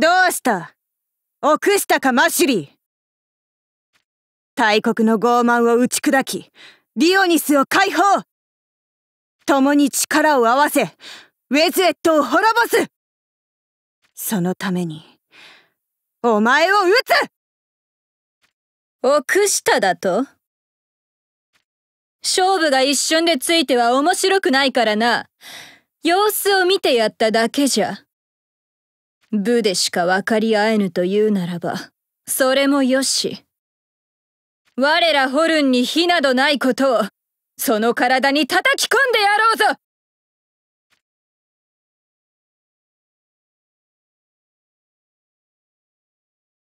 どうした臆したかマッシュリー大国の傲慢を打ち砕きディオニスを解放共に力を合わせウェズエットを滅ぼすそのためにお前を撃つ臆しただと勝負が一瞬でついては面白くないからな様子を見てやっただけじゃ。部でしか分かり合えぬというならば、それもよし。我らホルンに非などないことを、その体に叩き込んでやろうぞ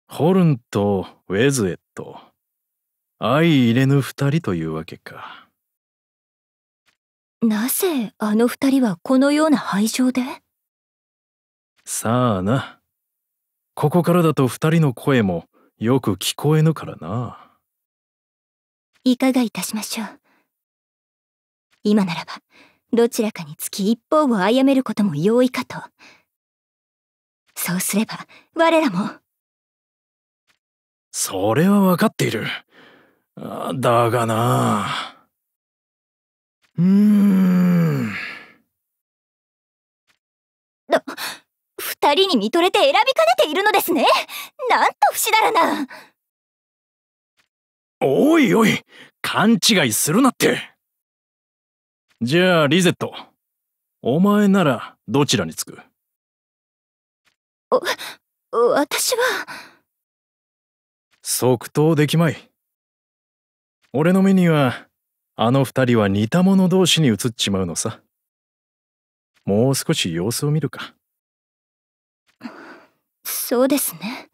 ホルンとウェズエット、相入れぬ二人というわけか。なぜあの二人はこのような廃場でさあな。ここからだと二人の声もよく聞こえぬからな。いかがいたしましょう。今ならば、どちらかにつき一方を殺めることも容易かと。そうすれば、我らも。それは分かっている。だがな。うーん。二人に見とれて選びかねているのですねなんと不死だらなおいおい勘違いするなってじゃあリゼットお前ならどちらにつくお私は即答できまい俺の目にはあの二人は似た者同士に移っちまうのさもう少し様子を見るか。そうですね。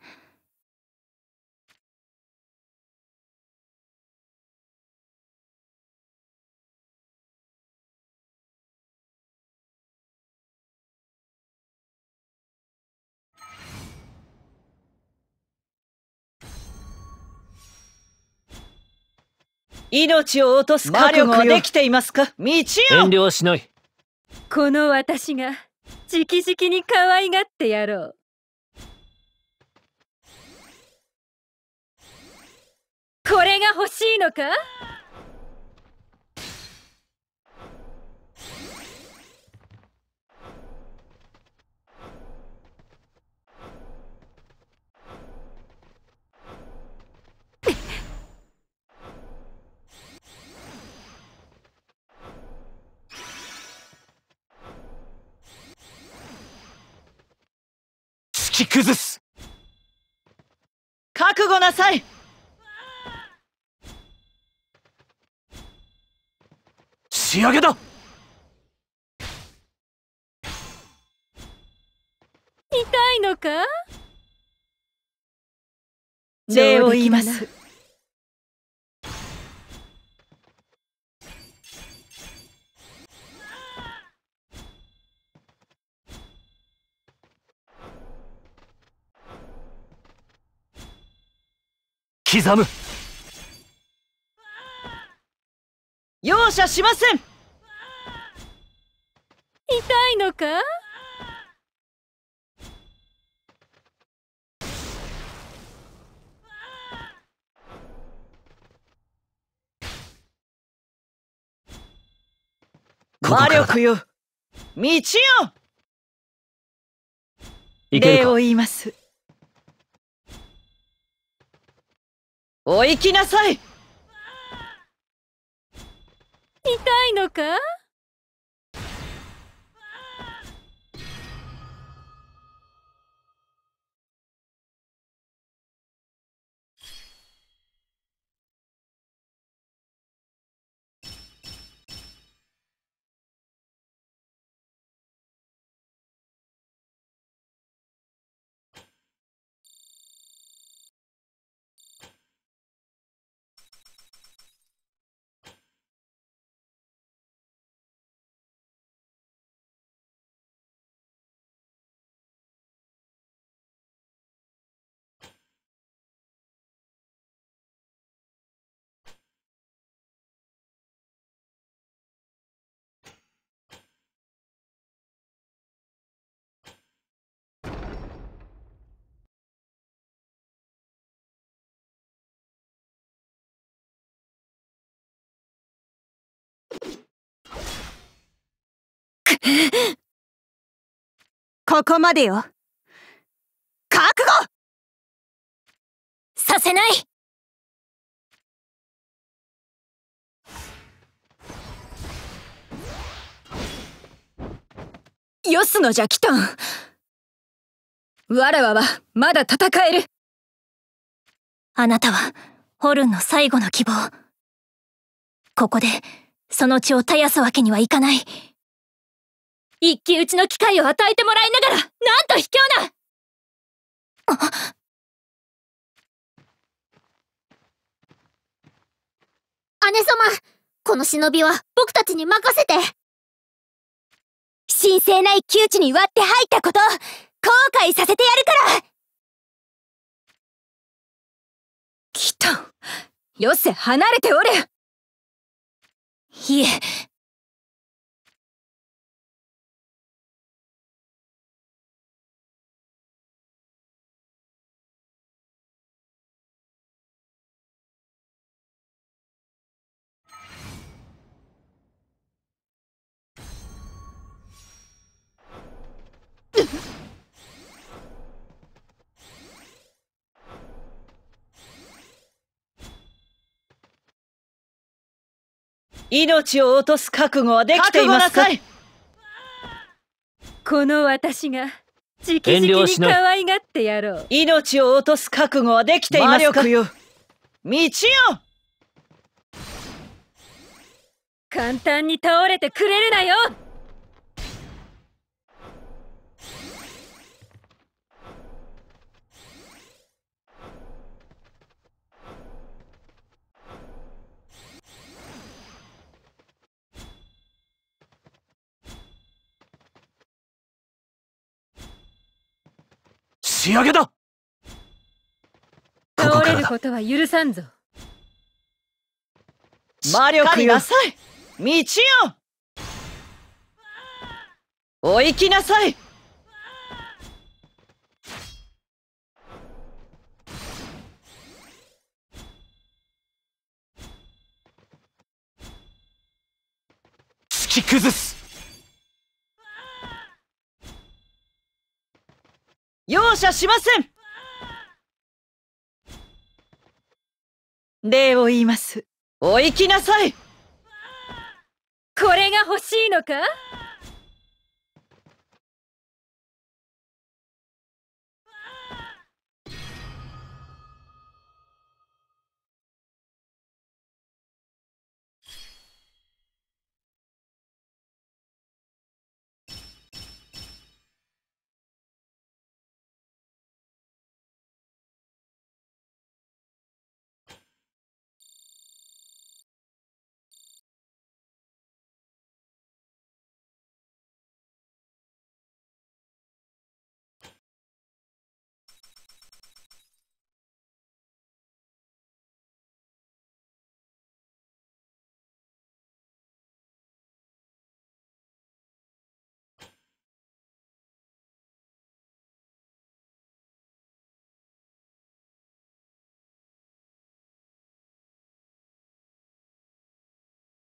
命を落とす火力はできていますか道を遠慮しないこの私が直々に可愛がってやろうこれが欲しいのかき崩す覚悟なさい仕上げだ痛いのか礼を言います刻むしません痛いのか魔力よ道よ礼を言いますお行きなさい痛いのかここまでよ覚悟させないよすのじゃキトンわらわはまだ戦えるあなたはホルンの最後の希望ここでその血を絶やすわけにはいかない。一騎打ちの機会を与えてもらいながら、なんと卑怯なあ姉様、この忍びは僕たちに任せて神聖な一騎打ちに割って入ったこと、後悔させてやるから来たよせ、離れておれいえ。命を落とす覚悟はできていますかこの私が直々に可愛がってやろう命を落とす覚悟はできていますかよ道よ簡単に倒れてくれるなよ仕上げだ倒れることは許さんぞ魔力よ道よお行きなさい突き崩す容赦しません礼を言いますお行きなさいこれが欲しいのか